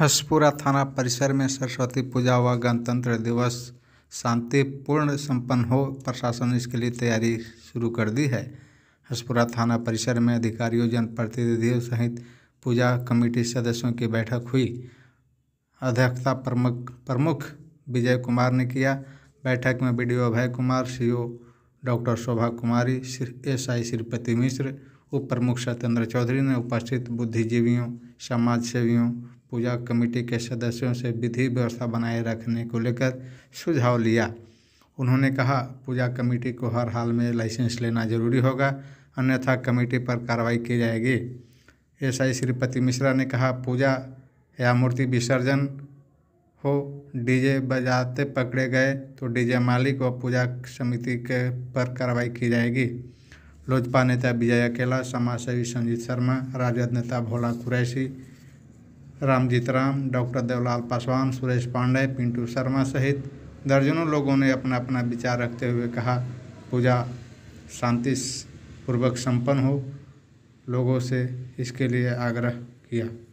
हसपुरा थाना परिसर में सरस्वती पूजा व गणतंत्र दिवस शांतिपूर्ण संपन्न हो प्रशासन इसके लिए तैयारी शुरू कर दी है हसपुरा थाना परिसर में अधिकारियों जनप्रतिनिधियों सहित पूजा कमेटी सदस्यों की बैठक हुई अध्यक्षता प्रमुख प्रमुख विजय कुमार ने किया बैठक में BDO Abhay Kumar C doctor Shobha Kumari S I Shripati Mishra उप प्रमुख सत्येंद्र चौधरी ने उपस्थित बुद्धिजीवियों समाजसेवियों पूजा कमेटी के सदस्यों से विधि व्यवस्था बनाए रखने को लेकर सुझाव लिया उन्होंने कहा पूजा कमेटी को हर हाल में लाइसेंस लेना जरूरी होगा अन्यथा कमेटी पर कार्रवाई की जाएगी एस आई श्रीपति मिश्रा ने कहा पूजा या मूर्ति विसर्जन हो डीजे बजाते पकड़े गए तो डीजे मालिक व पूजा समिति के पर कार्रवाई की जाएगी लोजपा नेता विजय अकेला समाजसेवी संजीत शर्मा राजद नेता भोला कुरैशी रामजीत राम डॉक्टर देवलाल पासवान सुरेश पांडे पिंटू शर्मा सहित दर्जनों लोगों ने अपना अपना विचार रखते हुए कहा पूजा शांति पूर्वक संपन्न हो लोगों से इसके लिए आग्रह किया